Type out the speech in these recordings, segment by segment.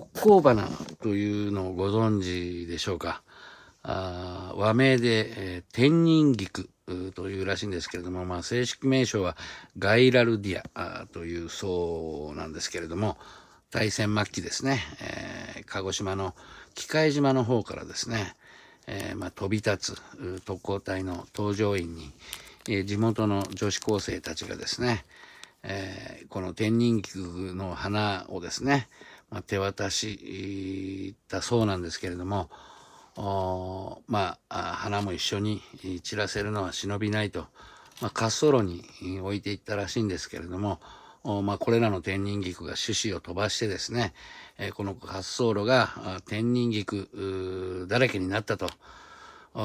特攻花というのをご存知でしょうか。あ和名で、えー、天人菊というらしいんですけれども、まあ、正式名称はガイラルディアという層なんですけれども、大戦末期ですね、えー、鹿児島の機械島の方からですね、えー、まあ、飛び立つ特攻隊の搭乗員に、え地元の女子高生たちがですね、えこの天人菊の花をですね、手渡したそうなんですけれども、まあ、花も一緒に散らせるのは忍びないと、まあ、滑走路に置いていったらしいんですけれども、まあ、これらの天人菊が種子を飛ばしてですね、この滑走路が天人菊だらけになったと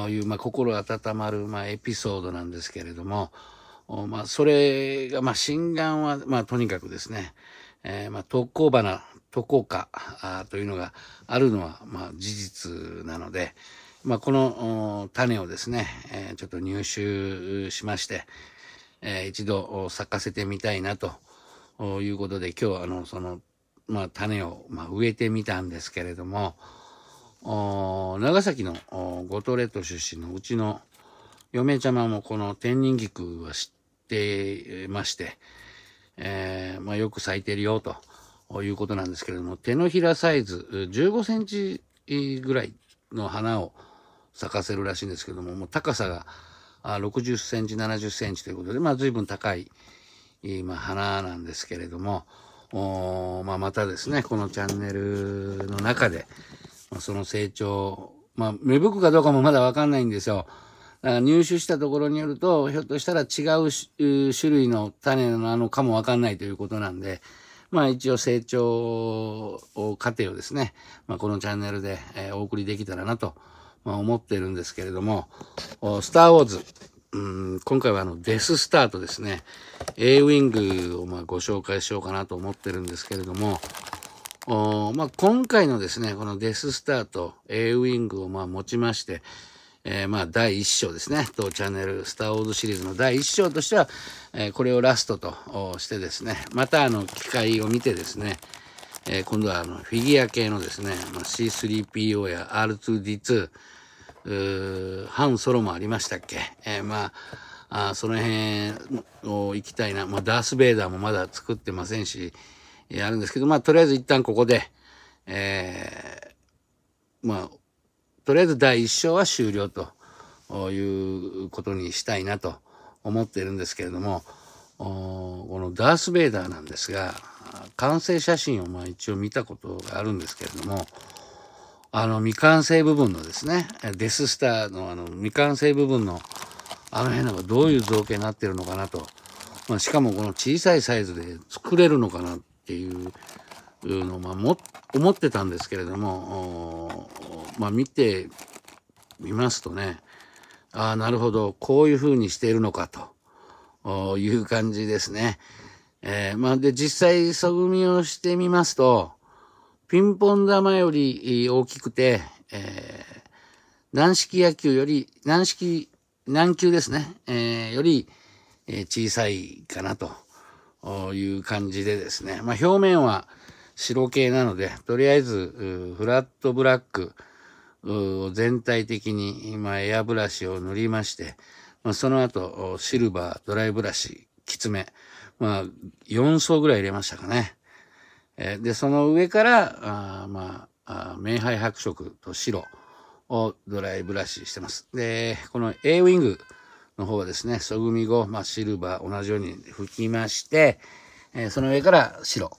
いう、まあ、心温まる、まあ、エピソードなんですけれども、まあ、それが、まあ、心眼は、まあ、とにかくですね、えー、まあ、特攻花渡航下というのがあるのは、まあ、事実なので、まあ、この種をですね、えー、ちょっと入手しまして、えー、一度咲かせてみたいなということで今日あのその、まあ、種を、まあ、植えてみたんですけれども長崎の五島列島出身のうちの嫁ちゃまもこの天人菊は知ってまして、えーまあ、よく咲いてるよと。ということなんですけれども、手のひらサイズ、15センチぐらいの花を咲かせるらしいんですけども、もう高さが60センチ、70センチということで、まあ随分高い、まあ、花なんですけれども、まあ、またですね、このチャンネルの中で、まあ、その成長、まあ、芽吹くかどうかもまだわかんないんですよ。入手したところによると、ひょっとしたら違う種類の種なのかもわかんないということなんで、まあ一応成長過程をですね、まあ、このチャンネルで、えお送りできたらなと、ま思ってるんですけれども、スターウォーズ、うん今回はあのデススターとですね、A ウィングをまご紹介しようかなと思ってるんですけれども、まあ、今回のですね、このデススターと A ウィングをま持ちまして、えー、まあ、第一章ですね、当チャンネル、スター・ウォーズシリーズの第一章としては、えー、これをラストとしてですね、また、あの、機械を見てですね、えー、今度は、あの、フィギュア系のですね、まあ、C3PO や R2D2、ンソロもありましたっけ、えー、まあその辺を行きたいな、まあ、ダース・ベイダーもまだ作ってませんし、えー、あるんですけどまあとりあえず一旦ここで、えー、まあとりあえず第1章は終了ということにしたいなと思っているんですけれども、このダース・ベイダーなんですが、完成写真をまあ一応見たことがあるんですけれども、あの未完成部分のですね、デススターのあの未完成部分のあの辺なんかどういう造形になってるのかなと、まあ、しかもこの小さいサイズで作れるのかなっていうというのを、まあ、も思ってたんですけれども、まあ、見てみますとねああなるほどこういうふうにしているのかという感じですね。えー、まあ、で実際素組みをしてみますとピンポン玉より大きくて、えー、軟式野球より軟式軟球ですね、えー、より、え小さいかなという感じでですね、まあ、表面は白系なので、とりあえず、フラットブラックを全体的に、今、エアブラシを塗りまして、まあ、その後、シルバー、ドライブラシ、きつめ。まあ、4層ぐらい入れましたかね。えで、その上から、あまあ、明杯白色と白をドライブラシしてます。で、この A ウィングの方はですね、そぐみ後、まあ、シルバー同じように拭きまして、えー、その上から白。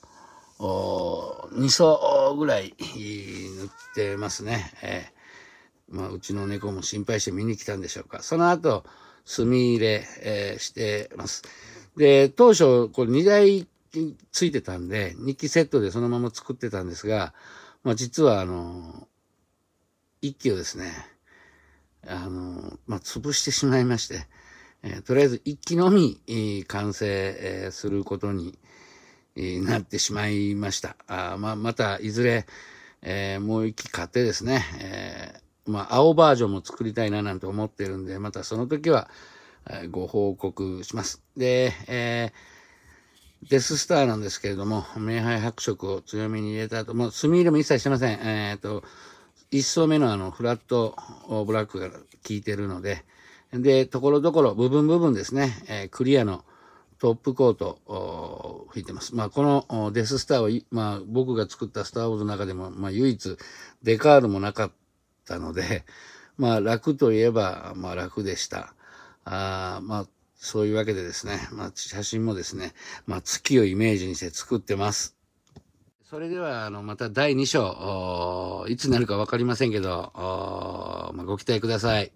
2層ぐらい塗ってますね。えー、まあ、うちの猫も心配して見に来たんでしょうか。その後、墨入れ、えー、してます。で、当初、これ2台ついてたんで、2機セットでそのまま作ってたんですが、まあ、実は、あのー、1機をですね、あのまあ、潰してしまいまして、えとりあえず1機のみ、完成、することに、になってしまいました。あまあ、またいずれ、えー、もう一機買ってですね、えー、まあ、青バージョンも作りたいななんて思ってるんで、またその時は、えー、ご報告します。で、えデススターなんですけれども、明杯白色を強めに入れた後、もう墨入れも一切してません。えっ、と、一層目のあの、フラットブラックが効いてるので、で、ところどころ、部分部分ですね、えクリアの、トップコートを吹いてます。まあ、このデススターは、まあ、僕が作ったスター・ウォーズの中でも、まあ、唯一デカールもなかったので、まあ、楽といえば、まあ、楽でした。あまあ、そういうわけでですね、まあ、写真もですね、まあ、月をイメージにして作ってます。それでは、あの、また第2章、いつになるかわかりませんけど、まあ、ご期待ください。